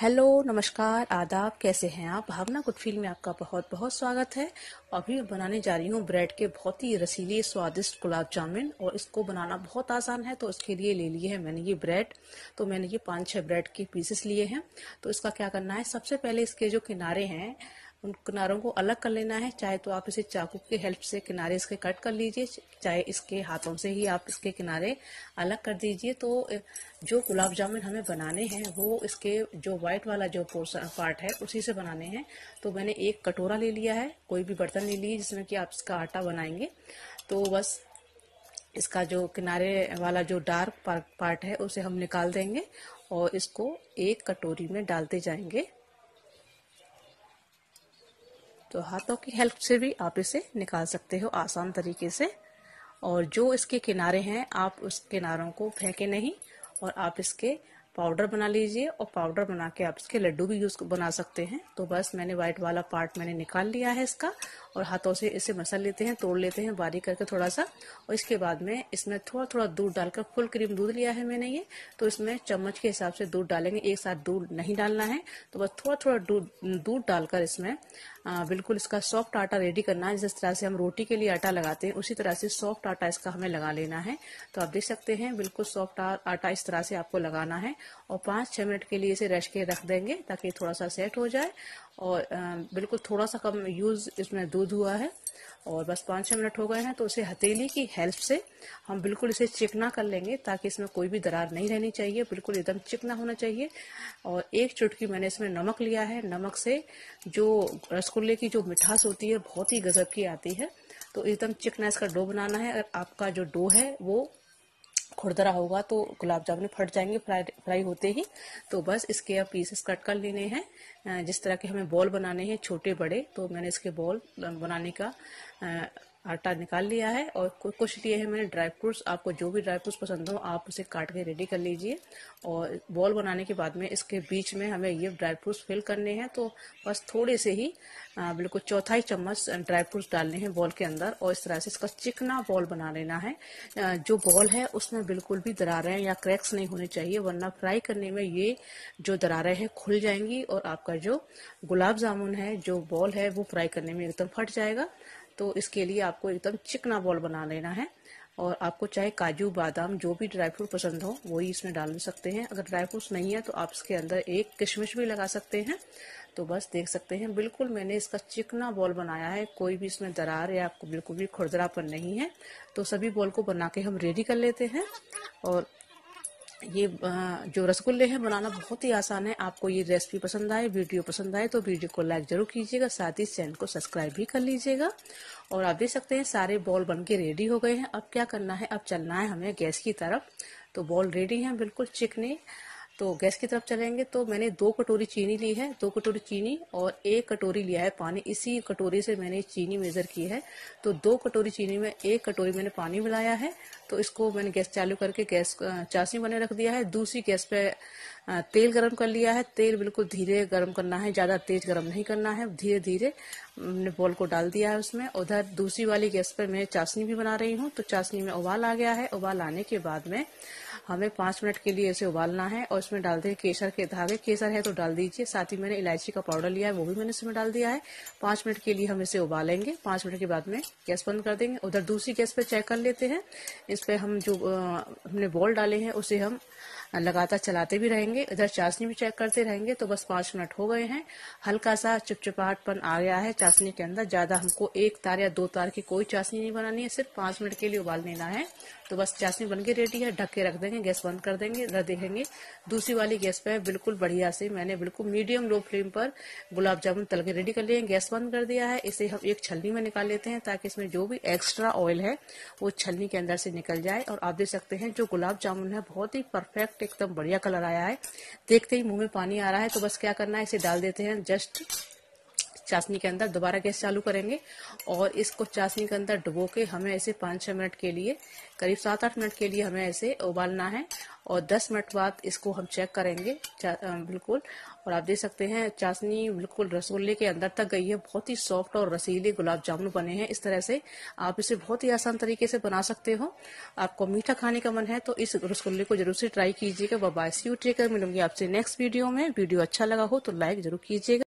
hello नमस्कार आदाब कैसे हैं आप भावना गुड फील में आपका बहुत बहुत स्वागत है अभी मैं बनाने जा रही हूँ ब्रेड के बहुत ही रसीले स्वादिष्ट गुलाब जामुन और इसको बनाना बहुत आसान है तो इसके लिए ले लिए है मैंने ये ब्रेड तो मैंने ये पांच छः ब्रेड के पीसेस लिए हैं तो इसका क्या करना है सबसे पहले इसके जो किनारे हैं उन किनारों को अलग कर लेना है चाहे तो आप इसे चाकू की हेल्प से किनारे इसके कट कर लीजिए चाहे इसके हाथों से ही आप इसके किनारे अलग कर दीजिए तो जो गुलाब जामुन हमें बनाने हैं वो इसके जो व्हाइट वाला जो पोर्सन पार्ट है उसी से बनाने हैं तो मैंने एक कटोरा ले लिया है कोई भी बर्तन ले लिए जिसमें कि आप इसका आटा बनाएंगे तो बस इसका जो किनारे वाला जो डार्क पार्ट है उसे हम निकाल देंगे और इसको एक कटोरी में डालते जाएंगे तो हाथों की हेल्प से भी आप इसे निकाल सकते हो आसान तरीके से और जो इसके किनारे हैं आप उस किनारों को फेंके नहीं और आप इसके पाउडर बना लीजिए और पाउडर बना के आप इसके लड्डू भी यूज बना सकते हैं तो बस मैंने व्हाइट वाला पार्ट मैंने निकाल लिया है इसका और हाथों से इसे मसल लेते हैं तोड़ लेते हैं बारीक करके थोड़ा सा और इसके बाद में इसमें थोड़ा थोड़ा दूध डालकर फुल क्रीम दूध लिया है मैंने ये तो इसमें चम्मच के हिसाब से दूध डालेंगे एक साथ दूध नहीं डालना है तो बस थोड़ा थोड़ा दूध डालकर इसमें आ, बिल्कुल इसका सॉफ्ट आटा रेडी करना है जिस तरह से हम रोटी के लिए आटा लगाते हैं उसी तरह से सॉफ्ट आटा इसका हमें लगा लेना है तो आप देख सकते हैं बिल्कुल सॉफ्ट आटा इस तरह से आपको लगाना है और पांच छह मिनट के लिए इसे रेस्ट के रख देंगे ताकि थोड़ा सा सेट हो जाए और बिल्कुल थोड़ा सा कम यूज़ इसमें दूध हुआ है और बस पाँच छः मिनट हो गए हैं तो उसे हथेली की हेल्प से हम बिल्कुल इसे चिकना कर लेंगे ताकि इसमें कोई भी दरार नहीं रहनी चाहिए बिल्कुल एकदम चिकना होना चाहिए और एक चुटकी मैंने इसमें नमक लिया है नमक से जो रसगुल्ले की जो मिठास होती है बहुत ही गजब की आती है तो एकदम चिकना इसका डो बनाना है अगर आपका जो डो है वो खुरदरा होगा तो गुलाब जामुन फट जाएंगे फ्राई फ्राई होते ही तो बस इसके अब पीसेस कट कर लेने हैं जिस तरह के हमें बॉल बनाने हैं छोटे बड़े तो मैंने इसके बॉल बनाने का आटा निकाल लिया है और कुछ लिए है मैंने ड्राई फ्रूट्स आपको जो भी ड्राई फ्रूट्स पसंद हो आप उसे काट के रेडी कर लीजिए और बॉल बनाने के बाद में इसके बीच में हमें ये ड्राई फ्रूट्स फिल करने हैं तो बस थोड़े से ही बिल्कुल चौथाई चम्मच ड्राई फ्रूट्स डालने हैं बॉल के अंदर और इस तरह से इसका चिकना बॉल बना लेना है जो बॉल है उसमें बिल्कुल भी दरारें या क्रैक्स नहीं होने चाहिए वरना फ्राई करने में ये जो दरारें हैं खुल जाएंगी और आपका जो गुलाब जामुन है जो बॉल है वो फ्राई करने में एकदम फट जाएगा तो इसके लिए आपको एकदम चिकना बॉल बना लेना है और आपको चाहे काजू बादाम जो भी ड्राई फ्रूट पसंद हो वही इसमें डाल सकते हैं अगर ड्राई फ्रूट्स नहीं है तो आप इसके अंदर एक किशमिश भी लगा सकते हैं तो बस देख सकते हैं बिल्कुल मैंने इसका चिकना बॉल बनाया है कोई भी इसमें दरार या आपको बिल्कुल भी खुरदरापन नहीं है तो सभी बॉल को बना के हम रेडी कर लेते हैं और ये जो रसगुल्ले हैं बनाना बहुत ही आसान है आपको ये रेसिपी पसंद आए वीडियो पसंद आए तो वीडियो को लाइक जरूर कीजिएगा साथ ही चैनल को सब्सक्राइब भी कर लीजिएगा और आप देख सकते हैं सारे बॉल बन के रेडी हो गए हैं अब क्या करना है अब चलना है हमें गैस की तरफ तो बॉल रेडी हैं बिल्कुल चिकने तो गैस की तरफ चलेंगे तो मैंने दो कटोरी चीनी ली है दो कटोरी चीनी और एक कटोरी लिया है पानी इसी कटोरी से मैंने चीनी मेज़र की है तो दो कटोरी चीनी में एक कटोरी मैंने पानी मिलाया है तो इसको मैंने गैस चालू करके गैस चाशनी बने रख दिया है दूसरी गैस पे तेल गरम कर लिया है तेल बिल्कुल धीरे गर्म करना है ज़्यादा तेज गरम नहीं करना है धीरे धीरे मैंने बॉल को डाल दिया है उसमें उधर दूसरी वाली गैस पर मैं चाशनी भी बना रही हूँ तो चाशनी में उबाल आ गया है उबाल आने के बाद में हमें पांच मिनट के लिए इसे उबालना है और इसमें डाल हैं केसर के धागे केसर है तो डाल दीजिए साथ ही मैंने इलायची का पाउडर लिया है वो भी मैंने इसमें डाल दिया है पांच मिनट के लिए हम इसे उबालेंगे पांच मिनट के बाद में गैस बंद कर देंगे उधर दूसरी गैस पे चेक कर लेते हैं इस पर हम जो आ, हमने बॉल डाले हैं उसे हम लगातार चलाते भी रहेंगे इधर चाशनी भी चेक करते रहेंगे तो बस पांच मिनट हो गए हैं हल्का सा चिपचिपाहटपन आ गया है चाशनी के अंदर ज्यादा हमको एक तार या दो तार की कोई चाशनी नहीं बनानी है सिर्फ पांच मिनट के लिए उबाल लेना है तो बस चाशनी बन के रेडी है ढक के रख देंगे गैस बंद कर देंगे देखेंगे दूसरी वाली गैस पर बिल्कुल बढ़िया से मैंने बिल्कुल मीडियम लो फ्लेम पर गुलाब जामुन तल के रेडी कर लिए गैस बंद कर दिया है इसे हम एक छलनी में निकाल लेते हैं ताकि इसमें जो भी एक्स्ट्रा ऑयल है वो छलनी के अंदर से निकल जाए और आप देख सकते हैं जो गुलाब जामुन है बहुत ही परफेक्ट एकदम बढ़िया कलर आया है देखते ही मुंह में पानी आ रहा है तो बस क्या करना है इसे डाल देते हैं जस्ट चाशनी के अंदर दोबारा गैस चालू करेंगे और इसको चाशनी के अंदर डुबो के हमें ऐसे पाँच छः मिनट के लिए करीब सात आठ मिनट के लिए हमें ऐसे उबालना है और दस मिनट बाद इसको हम चेक करेंगे बिल्कुल और आप देख सकते हैं चाशनी बिल्कुल रसगुल्ले के अंदर तक गई है बहुत ही सॉफ्ट और रसीले गुलाब जामुन बने हैं इस तरह से आप इसे बहुत ही आसान तरीके से बना सकते हो आपको मीठा खाने का मन है तो इस रसगुल्ले को जरूर से ट्राई कीजिएगा बाबा सी टेकर मिलूंगी आपसे नेक्स्ट वीडियो में वीडियो अच्छा लगा हो तो लाइक जरूर कीजिएगा